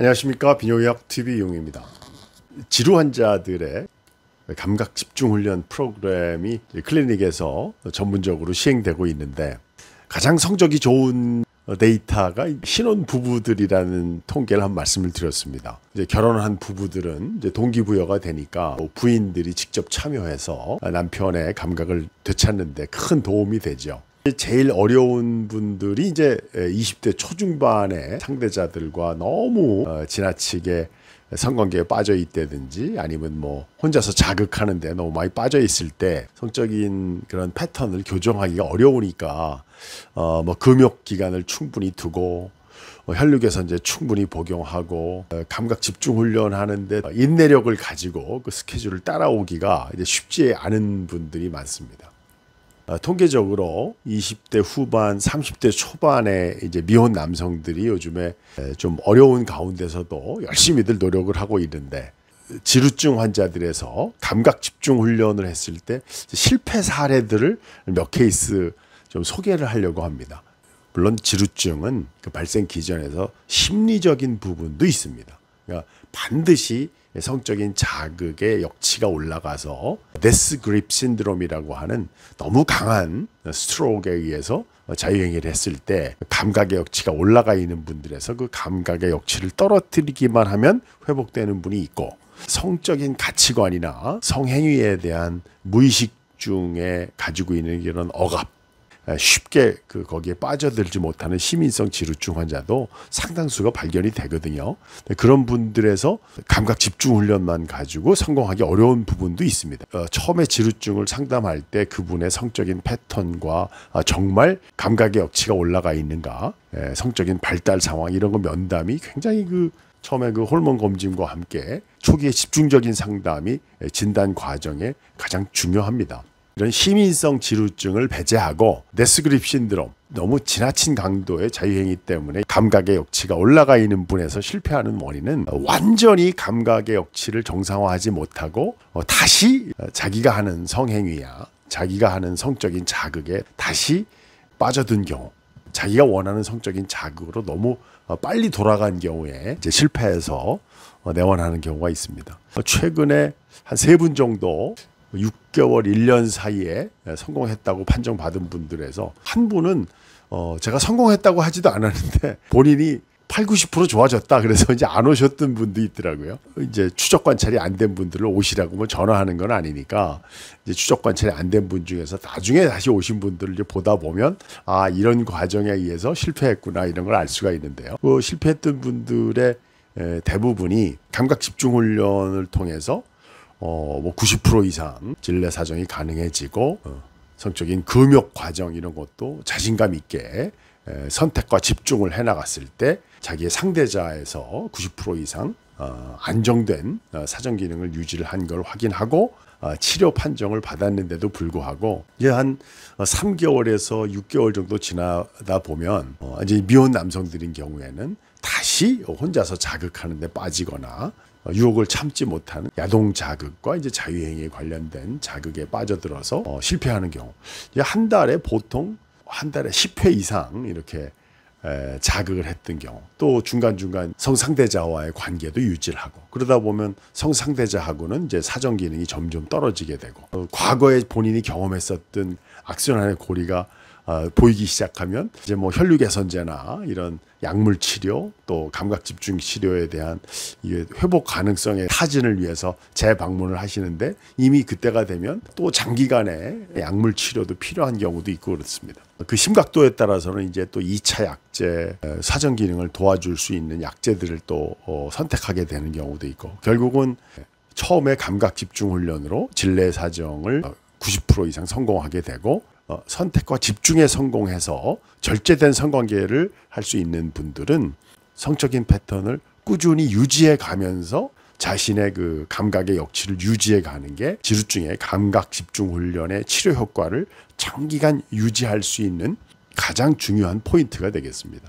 안녕하십니까 비뇨의학 TV 용입니다. 지루 환자들의 감각 집중 훈련 프로그램이 클리닉에서 전문적으로 시행되고 있는데 가장 성적이 좋은 데이터가 신혼 부부들이라는 통계를 한 말씀을 드렸습니다. 이제 결혼한 부부들은 이제 동기부여가 되니까 뭐 부인들이 직접 참여해서 남편의 감각을 되찾는데 큰 도움이 되죠. 제일 어려운 분들이 이제 20대 초중반의 상대자들과 너무 어, 지나치게 성관계에 빠져 있다든지 아니면 뭐 혼자서 자극하는데 너무 많이 빠져 있을 때 성적인 그런 패턴을 교정하기가 어려우니까 어뭐 금욕 기간을 충분히 두고 어, 혈류개선제 충분히 복용하고 어, 감각 집중 훈련하는데 인내력을 가지고 그 스케줄을 따라오기가 이제 쉽지 않은 분들이 많습니다. 아, 통계적으로 20대 후반, 30대 초반에 이제 미혼 남성들이 요즘에 좀 어려운 가운데서도 열심히들 노력을 하고 있는데 지루증 환자들에서 감각 집중 훈련을 했을 때 실패 사례들을 몇 케이스 좀 소개를 하려고 합니다. 물론 지루증은 그 발생 기전에서 심리적인 부분도 있습니다. 그러니까 반드시 예, 성적인 자극의 역치가 올라가서 데스 그립 신드롬이라고 하는 너무 강한 스트로크에 의해서 자유행위를 했을 때 감각의 역치가 올라가 있는 분들에서 그 감각의 역치를 떨어뜨리기만 하면 회복되는 분이 있고 성적인 가치관이나 성행위에 대한 무의식 중에 가지고 있는 이런 억압 쉽게 그 거기에 빠져들지 못하는 시민성 지루증 환자도 상당수가 발견이 되거든요. 그런 분들에서 감각 집중 훈련만 가지고 성공하기 어려운 부분도 있습니다. 어, 처음에 지루증을 상담할 때 그분의 성적인 패턴과 아, 정말 감각의 역치가 올라가 있는가, 성적인 발달 상황 이런 거 면담이 굉장히 그 처음에 그 호르몬 검진과 함께 초기에 집중적인 상담이 진단 과정에 가장 중요합니다. 이런 시민성 지루증을 배제하고 네스그립 신드롬 너무 지나친 강도의 자유행위 때문에 감각의 역치가 올라가 있는 분에서 실패하는 원인은 완전히 감각의 역치를 정상화하지 못하고 어, 다시 어, 자기가 하는 성행위야 자기가 하는 성적인 자극에 다시 빠져든 경우 자기가 원하는 성적인 자극으로 너무 어, 빨리 돌아간 경우에 이제 실패해서 내원하는 경우가 있습니다. 최근에 한 세 분 정도 6개월, 1년 사이에 예, 성공했다고 판정받은 분들에서 한 분은 어, 제가 성공했다고 하지도 않았는데 본인이 8, 90% 좋아졌다. 그래서 이제 안 오셨던 분도 있더라고요. 이제 추적 관찰이 안 된 분들을 오시라고 뭐 전화하는 건 아니니까 이제 추적 관찰이 안 된 분 중에서 나중에 다시 오신 분들을 이제 보다 보면 아, 이런 과정에 의해서 실패했구나 이런 걸 알 수가 있는데요. 그 실패했던 분들의 예, 대부분이 감각 집중 훈련을 통해서 어, 뭐 90% 이상 진례 사정이 가능해지고 어, 성적인 금욕 과정 이런 것도 자신감 있게 에, 선택과 집중을 해나갔을 때 자기의 상대자에서 90% 이상 어, 안정된 어, 사정 기능을 유지를 한 걸 확인하고 어, 치료 판정을 받았는데도 불구하고 이제 한 3개월에서 어, 6개월 정도 지나다 보면 어, 이제 미혼 남성들인 경우에는 다시 혼자서 자극하는 데 빠지거나 어, 유혹을 참지 못하는 야동 자극과 이제 자유행위에 관련된 자극에 빠져들어서 어, 실패하는 경우. 이제 한 달에 보통 한 달에 10회 이상 이렇게 에, 자극을 했던 경우 또 중간중간 성상대자와의 관계도 유지를 하고 그러다 보면 성상대자하고는 이제 사정 기능이 점점 떨어지게 되고 어, 과거에 본인이 경험했었던 악순환의 고리가 어, 보이기 시작하면 이제 뭐 혈류 개선제나 이런 약물 치료 또 감각 집중 치료에 대한 이 회복 가능성의 타진을 위해서 재방문을 하시는데 이미 그때가 되면 또 장기간의 약물 치료도 필요한 경우도 있고 그렇습니다. 그 심각도에 따라서는 이제 또 2차 약제 사전 기능을 도와줄 수 있는 약제들을 또 어, 선택하게 되는 경우도 있고 결국은 처음에 감각 집중 훈련으로 진례 사정을 90% 어, 이상 성공하게 되고 어, 선택과 집중에 성공해서 절제된 성관계를 할 수 있는 분들은 성적인 패턴을 꾸준히 유지해 가면서 자신의 그 감각의 역치를 유지해 가는 게 지루증의 감각 집중 훈련의 치료 효과를 장기간 유지할 수 있는 가장 중요한 포인트가 되겠습니다.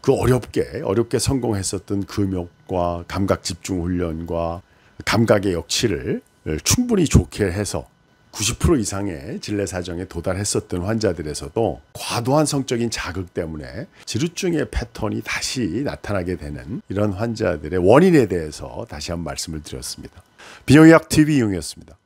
그 어렵게 어렵게 성공했었던 금욕과 감각 집중 훈련과 감각의 역치를 충분히 좋게 해서 90% 이상의 진례 사정에 도달했었던 환자들에서도 과도한 성적인 자극 때문에 지루증의 패턴이 다시 나타나게 되는 이런 환자들의 원인에 대해서 다시 한번 말씀을 드렸습니다. 비뇨의학 TV 용이었습니다.